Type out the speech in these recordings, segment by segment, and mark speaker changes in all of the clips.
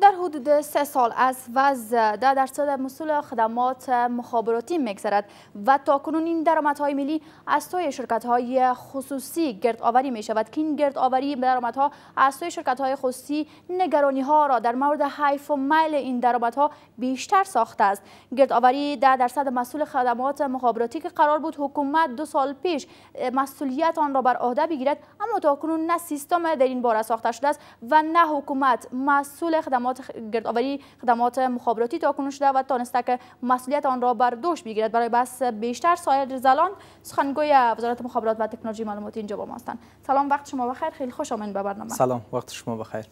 Speaker 1: در حدود سه سال از وز ده درصد مسئول خدمات مخابراتی میگذرد و تاکنون این های ملی از توی شرکت های خصوصی گردآوری می شود که این گردآوری ها از سوی شرکت های خصوصی نگرانی ها را در مورد حیف و میل این ها بیشتر ساخته است گردآوری ده درصد مسئول خدمات مخابراتی که قرار بود حکومت دو سال پیش مسئولیت آن را بر عهده بگیرد اما تاکنون نه سیستم در این باره ساخته شده است و نه حکومت مسئول خدمات خدمات گردآوری خدمات مخابراتی تاکنون شده و تانسته که مسئولیت آن را بر دوش بگیرد برای بس بیشتر سایر زلان سخنگوی وزارت مخابرات و تکنولوژی معلوماتی اینجا با ما سلام وقت شما بخیر خیلی خوش آمدید به برنامه سلام
Speaker 2: وقت شما بخیر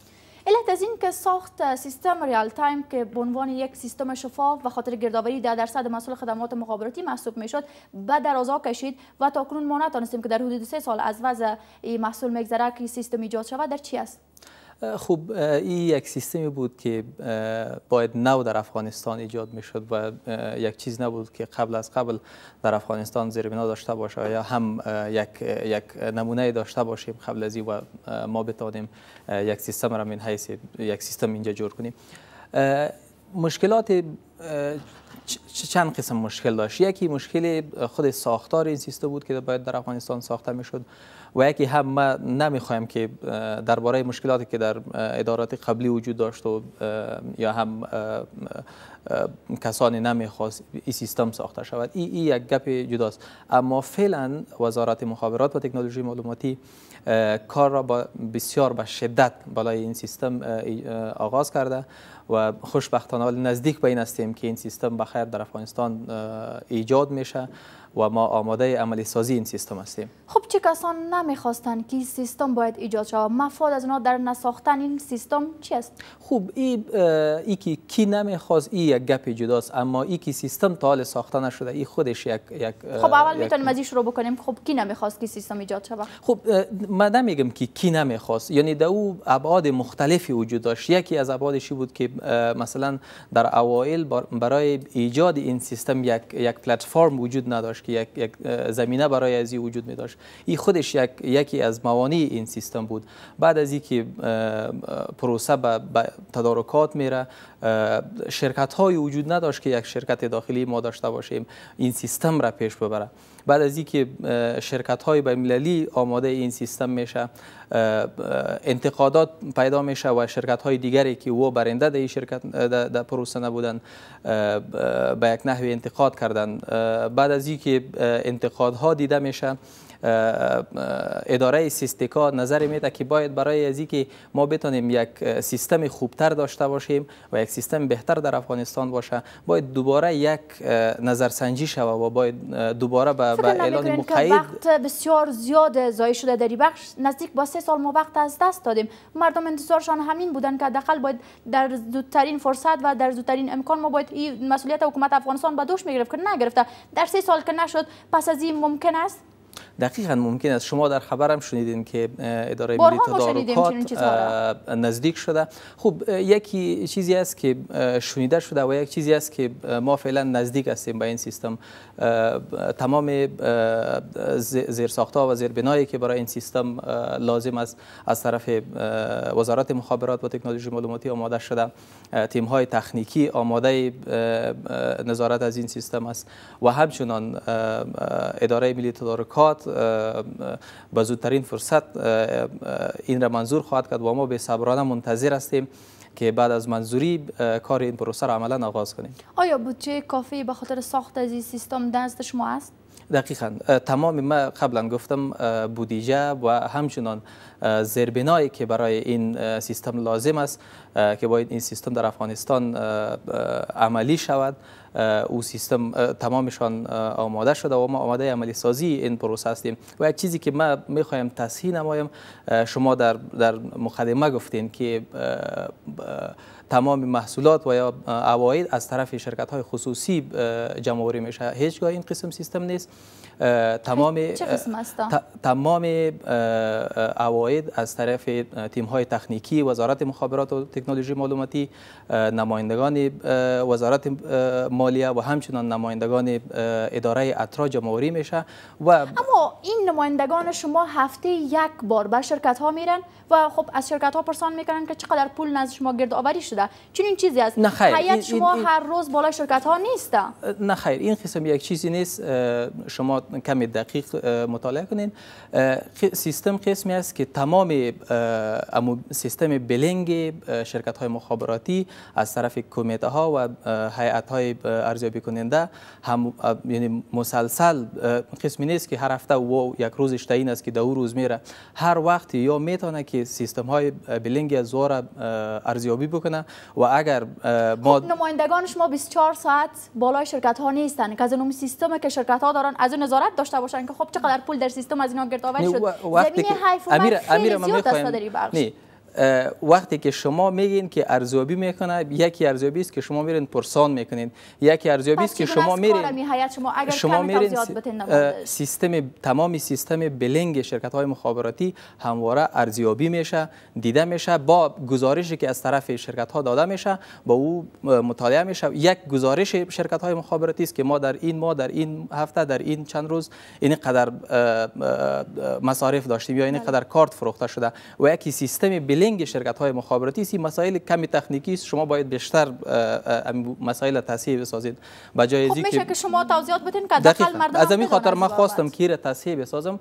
Speaker 1: علت از این که ساخت سیستم ریال تایم که به عنوان یک سیستم شفاف و خاطر گردآوری در درصد مسئول خدمات مخابراتی محسوب میشد در آزا کشید و تاکنون ما نتانستیم که در حدود سه سال از وضع محصول مگذره که سیستم ایجاد شود در چی است
Speaker 2: خب این یک سیستمی بود که باید نو در افغانستان ایجاد میشد و یک چیز نبود که قبل از قبل در افغانستان زیر بنا داشته باشه یا هم یک, یک نمونه داشته باشیم قبل از این و ما بتانیم یک سیستم را من حیث یک سیستم اینجا جور کنیم مشکلات چند قسم مشکل داشت یکی مشکل خود ساختار این سیستم بود که باید در افغانستان ساخته می و یکی هم ما نمیخوایم که درباره مشکلاتی که در ادارات قبلی وجود داشت و یا هم کسانی نمیخواست این سیستم ساخته شود این ای یک گپ جداست اما فعلا وزارت مخابرات و تکنولوژی معلوماتی کار را با بسیار به شدت بالای این سیستم آغاز کرده و خوشبختانه نزدیک به این هستیم که این سیستم خیر در افغانستان ایجاد میشه و ما آماده عملی سازی این سیستم هستیم
Speaker 1: خب چه کسان میخواستند که سیستم باید ایجاد شود مفاد از اونا در نساختن این سیستم چیست؟ خوب ای,
Speaker 2: ای که کی نمیخواست این یک گپ جداست اما ای که سیستم تا حال ساخته نشده این خودش یک یک خب اول میتونیم
Speaker 1: از رو بکنیم خب کی نمیخواست که سیستم ایجاد شود
Speaker 2: خب من نمیگم که کی نمیخواست یعنی در او ابعاد مختلفی وجود داشت یکی از ابعادش بود که مثلا در اوایل برای ایجاد این سیستم یک یک پلتفرم وجود نداشت که یک, یک زمینه برای ازی وجود می داشت این خودش یک یک یکی از موانع این سیستم بود بعد از اینکه پروسه به تدارکات میره شرکت های وجود نداشت که یک شرکت داخلی ما داشته باشیم این سیستم را پیش ببره بعد از اینکه شرکت های بین آماده این سیستم میشه انتقادات پیدا میشه و شرکت های دیگری که او برنده در شرکت در پروسه نبودن به یک نحوی انتقاد کردن بعد از اینکه انتقادها دیده میشه اداره سیستیکا نظر میده که باید برای از که ما بتانیم یک سیستم خوبتر داشته باشیم و یک سیستم بهتر در افغانستان باشه باید دوباره یک نظرسنجی شوه و باید دوباره به با اعلان مقید وقت
Speaker 1: بسیار زیاد زایی شده در بخش نزدیک با سه سال ما وقت از دست دادیم مردم انتظارشان همین بودن که دخل باید در زودترین فرصت و در زودترین امکان ما باید این مسئولیت حکومت افغانستان به دوش میگرفت که نگرفته در سه سال که نشد پس از این ممکن است
Speaker 2: دقیقا ممکن است شما در خبرم شنیدین که اداره ملی تدارکات نزدیک شده خب یکی چیزی است که شنیده شده و یک چیزی است که ما فعلا نزدیک هستیم به این سیستم تمام زیرساختها و زیربنایی که برای این سیستم لازم است از طرف وزارت مخابرات و تکنولوژی معلوماتی آماده شده تیم های تخنیکی آماده نظارت از این سیستم است و همچنان اداره ملی تدارکات میخواد به زودترین فرصت این را منظور خواهد کرد و ما به صبرانه منتظر هستیم که بعد از منظوری کار این پروسه را عملا آغاز کنیم
Speaker 1: آیا بودجه کافی به خاطر ساخت از این سیستم دست شما است
Speaker 2: دقیقا تمام ما قبلا گفتم بودیجه و همچنان زیربنایی که برای این سیستم لازم است که باید این سیستم در افغانستان عملی شود او سیستم تمامشان آماده شده و ما آماده عملی سازی این پروسه هستیم و یک چیزی که ما میخوایم تصحیح نمایم شما در, در مقدمه گفتین که تمام محصولات و یا عواید از طرف شرکت های خصوصی جمعوری میشه هیچگاه این قسم سیستم نیست تمام تمام عواید از طرف تیم های تکنیکی وزارت مخابرات و تکنولوژی معلوماتی نمایندگان وزارت مالیه و همچنان نمایندگان اداره جمع جمعوری میشه و اما
Speaker 1: این نمایندگان شما هفته یک بار به شرکت ها میرن و خب از شرکت ها پرسان میکنن که چقدر پول نزد شما آوری شده چون این چیزی است حیات شما هر روز بالا شرکت ها نیست
Speaker 2: نه خیر این قسم یک چیزی نیست شما کمی دقیق مطالعه کنین سیستم قسمی است که تمام سیستم بلنگ شرکت های مخابراتی از طرف کمیته ها و هیئت های ارزیابی کننده هم یعنی مسلسل قسمی نیست که هر هفته و یک روزش تعیین است که دو روز میره هر وقت یا میتونه که سیستم های بلینگ از ارزیابی بکنه و اگر ما خب،
Speaker 1: نمایندگان شما 24 ساعت بالای شرکت ها نیستن که از اون سیستم که شرکت ها دارن از اون نظارت داشته باشن که خب چقدر پول در سیستم از اینا گردآوری شد زمین امیر امیر ما میخوایم
Speaker 2: وقتی که شما میگین که ارزیابی میکنه یکی ارزیابی است که شما میرین پرسان میکنید یکی ارزیابی است که شما میرین
Speaker 1: شما میرین
Speaker 2: سیستم تمام سیستم بلنگ شرکت های مخابراتی همواره ارزیابی میشه دیده میشه با گزارشی که از طرف شرکت ها داده میشه با او مطالعه میشه یک گزارش شرکت های مخابراتی است که ما در این ما در این هفته در این چند روز اینقدر قدر مصارف داشتیم یا این بله. کارت فروخته شده و یکی سیستم بلنگ لینگ شرکت های مخابراتی سی مسائل کمی تکنیکی است شما باید بیشتر مسائل تصحیح بسازید به جای خب میشه که
Speaker 1: شما توضیحات بدین که داخل مردم از همین خاطر من خواستم
Speaker 2: کیر تصحیح بسازم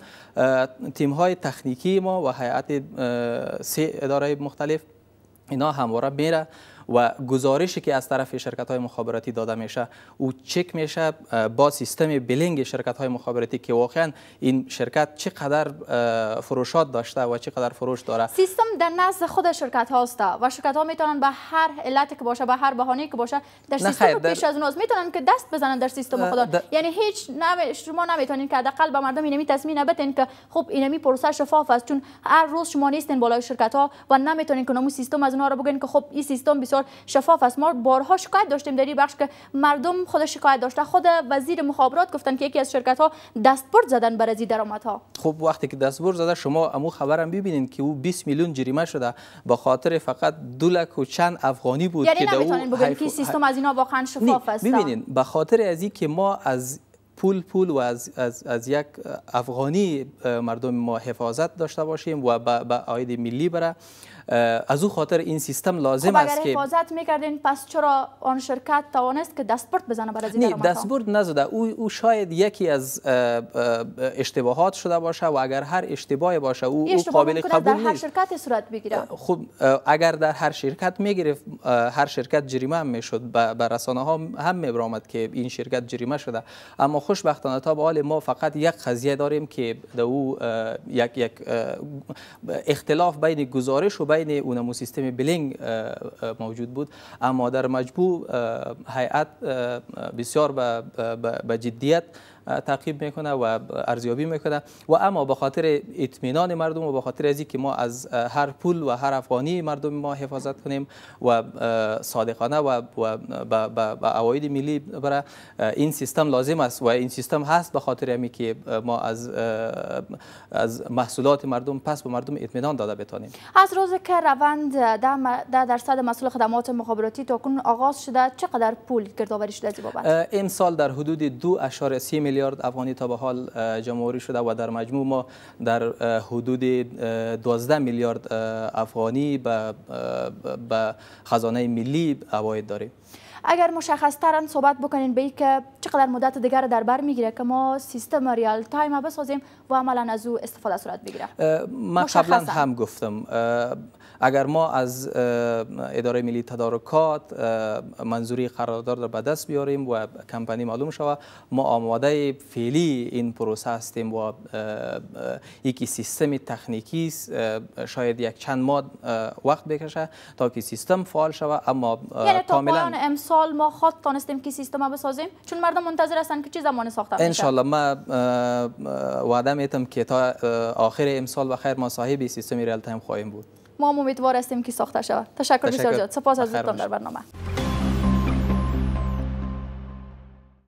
Speaker 2: تیم های تکنیکی ما و هیئت سه اداره مختلف اینا همواره میره و گزارشی که از طرف شرکت های مخابراتی داده میشه او چک میشه با سیستم بلینگ شرکت های مخابراتی که واقعا این شرکت چقدر فروشات داشته و چقدر فروش داره
Speaker 1: سیستم در نزد خود شرکت هاست و شرکت ها میتونن به هر علتی که باشه به هر بهانه که باشه در سیستم در... پیش از ناز میتونن که دست بزنن در سیستم خدا یعنی هیچ نمی... شما نمیتونین که حداقل به مردم اینمی تصمیم نبتین که خب اینمی پروسه شفاف است چون هر روز شما نیستین بالای شرکت ها و نمیتونین که نمو سیستم از اونها رو بگین که خب این سیستم شفاف است ما بارها شکایت داشتیم در این بخش که مردم خود شکایت داشته خود وزیر مخابرات گفتن که یکی از شرکت ها دستبرد زدن بر از ها
Speaker 2: خب وقتی که دستبرد زده شما امو خبرم ببینید که او 20 میلیون جریمه شده با خاطر فقط دولک و چند افغانی بود یعنی که نمیتونین بگین که سیستم از
Speaker 1: اینا واقعا شفاف است ببینید
Speaker 2: به خاطر از این که ما از پول پول و از, از, از یک افغانی مردم ما حفاظت داشته باشیم و به عاید ملی بره از او خاطر این سیستم لازم خب است که حفاظت
Speaker 1: میکردین پس چرا آن شرکت توانست که دستبرد بزنه برای این نه دستبرد
Speaker 2: نزده او, شاید یکی از اشتباهات شده باشه و اگر هر اشتباه باشه او, او قابل قبول نیست در هر
Speaker 1: شرکت صورت بگیره خب
Speaker 2: اگر در هر شرکت میگرفت هر شرکت جریمه هم میشد به رسانه ها هم میبرامد که این شرکت جریمه شده اما خوشبختانه تا به حال ما فقط یک قضیه داریم که دو یک یک اختلاف بین گزارش و بین اونمو سیستم بلینگ موجود بود اما در مجبور هیئت بسیار به جدیت تعقیب میکنه و ارزیابی میکنه و اما به خاطر اطمینان مردم و به خاطر از که ما از هر پول و هر افغانی مردم ما حفاظت کنیم و صادقانه و به عواید ملی برای این سیستم لازم است و این سیستم هست به خاطر که ما از از محصولات مردم پس به مردم اطمینان داده بتونیم
Speaker 1: از روز که روند در درصد مسئول خدمات مخابراتی تا آغاز شده چقدر پول گردآوری شده از بابت
Speaker 2: امسال در حدود 2.3 میلیارد افغانی تا به حال جمهوری شده و در مجموع ما در حدود 12 میلیارد افغانی به خزانه ملی عواید داریم
Speaker 1: اگر ترن صحبت بکنین به که چقدر مدت دیگر در بر میگیره که ما سیستم ریال تایم بسازیم و عملا از او استفاده صورت بگیره من قبلا هم
Speaker 2: گفتم اگر ما از اداره ملی تدارکات منظوری قرارداد را به دست بیاریم و کمپانی معلوم شود ما آماده فعلی این پروسه هستیم و یکی سیستم تکنیکی شاید یک چند ماه وقت بکشه تا که سیستم فعال شود اما یعنی کاملا
Speaker 1: سال ما خود تانستیم که سیستم بسازیم چون مردم منتظر هستن که چه زمانی ساخته ان انشالله
Speaker 2: ما وعده میتم که تا آخر امسال و خیر ما صاحب سیستم ریال تایم خواهیم بود
Speaker 1: ما امیدوار هستیم که ساخته شود تشکر, بسیار زیاد سپاس از در برنامه